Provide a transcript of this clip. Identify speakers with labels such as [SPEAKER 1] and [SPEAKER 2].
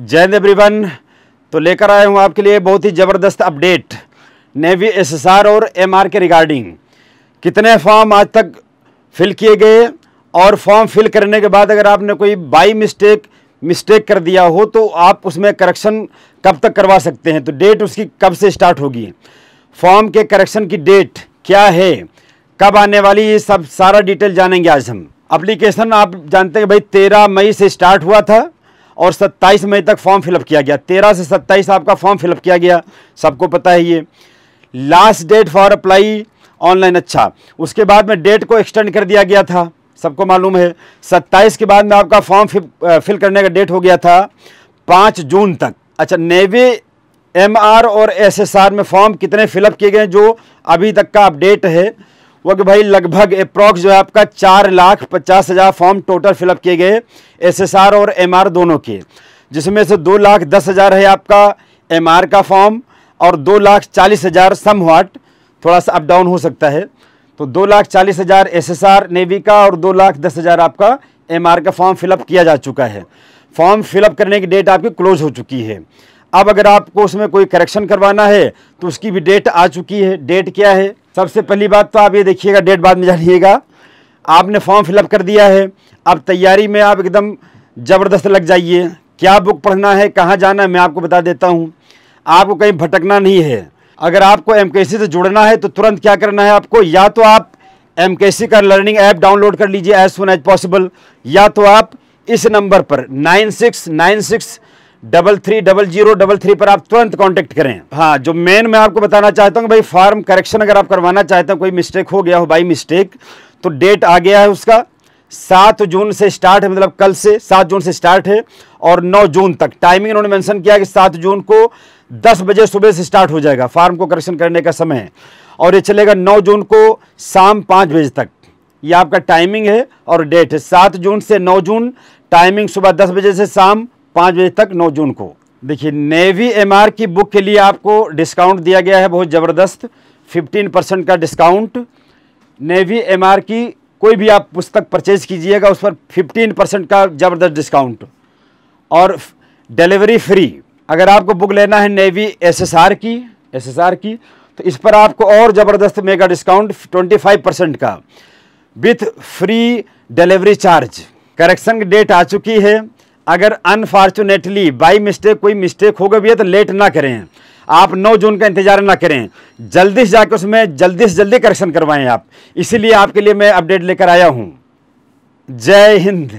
[SPEAKER 1] जय एवरीवन तो लेकर आया हूँ आपके लिए बहुत ही ज़बरदस्त अपडेट नेवी एसएसआर और एमआर के रिगार्डिंग कितने फॉर्म आज तक फिल किए गए और फॉर्म फिल करने के बाद अगर आपने कोई बाई मिस्टेक मिस्टेक कर दिया हो तो आप उसमें करेक्शन कब तक करवा सकते हैं तो डेट उसकी कब से स्टार्ट होगी फॉर्म के करेक्शन की डेट क्या है कब आने वाली ये सब सारा डिटेल जानेंगे आज हम अप्लीकेशन आप जानते हैं भाई तेरह मई से स्टार्ट हुआ था और 27 मई तक फॉर्म फिलअप किया गया 13 से 27 आपका फॉर्म फिलअप किया गया सबको पता है ये last date for apply online अच्छा उसके बाद में डेट को एक्सटेंड कर दिया गया था सबको मालूम है 27 के बाद में आपका फॉर्म फिल करने का डेट हो गया था 5 जून तक अच्छा नेवी एमआर और एसएसआर में फॉर्म कितने फिलअप किए गए जो अभी तक का अपडेट है वो कि भाई लगभग अप्रॉक्स जो है आपका चार लाख पचास हज़ार फॉर्म टोटल फिलअप किए गए एसएसआर और एमआर दोनों के जिसमें से दो लाख दस हज़ार है आपका एमआर का फॉर्म और दो लाख चालीस हज़ार सम वाट थोड़ा सा अप डाउन हो सकता है तो दो लाख चालीस हज़ार एस नेवी का और दो लाख दस हज़ार आपका एम का फॉर्म फिलअप किया जा चुका है फॉर्म फिलअप करने की डेट आपकी क्लोज हो चुकी है अब अगर आपको उसमें कोई करेक्शन करवाना है तो उसकी भी डेट आ चुकी है डेट क्या है सबसे पहली बात तो आप ये देखिएगा डेट बाद में जानिएगा आपने फॉर्म फिलअप कर दिया है अब तैयारी में आप एकदम ज़बरदस्त लग जाइए क्या बुक पढ़ना है कहाँ जाना है मैं आपको बता देता हूँ आपको कहीं भटकना नहीं है अगर आपको एम से जुड़ना है तो तुरंत क्या करना है आपको या तो आप एम का लर्निंग ऐप डाउनलोड कर लीजिए एज सुन एज पॉसिबल या तो आप इस नंबर पर nine six nine six double three double zero double three पर आप तुरंत कांटेक्ट करें हाँ जो मेन मैं आपको बताना चाहता हूँ भाई फार्म करेक्शन अगर आप करवाना चाहते हैं कोई मिस्टेक हो गया हो बाई मिस्टेक तो डेट आ गया है उसका सात जून से स्टार्ट है मतलब कल से सात जून से स्टार्ट है और नौ जून तक टाइमिंग उन्होंने मैंशन किया कि सात जून को दस बजे सुबह से स्टार्ट हो जाएगा फार्म को करेक्शन करने का समय है और ये चलेगा नौ जून को शाम पाँच बजे तक ये आपका टाइमिंग है और डेट है सात जून से नौ जून टाइमिंग सुबह दस बजे से शाम पाँच बजे तक नौ जून को देखिए नेवी एमआर की बुक के लिए आपको डिस्काउंट दिया गया है बहुत ज़बरदस्त 15 परसेंट का डिस्काउंट नेवी एमआर की कोई भी आप पुस्तक परचेज कीजिएगा उस पर 15 परसेंट का ज़बरदस्त डिस्काउंट और डिलीवरी फ्री अगर आपको बुक लेना है नेवी एसएसआर की एसएसआर की तो इस पर आपको और ज़बरदस्त मेगा डिस्काउंट ट्वेंटी परसेंट का with free delivery charge correction की डेट आ चुकी है अगर अनफॉर्चुनेटली बाई मिस्टेक कोई मिस्टेक हो गई भी है तो लेट ना करें आप 9 जून का इंतजार ना करें जल्दी से जाकर उसमें जल्दी से जल्दी करेक्शन करवाएं आप इसीलिए आपके लिए मैं अपडेट लेकर आया हूं जय हिंद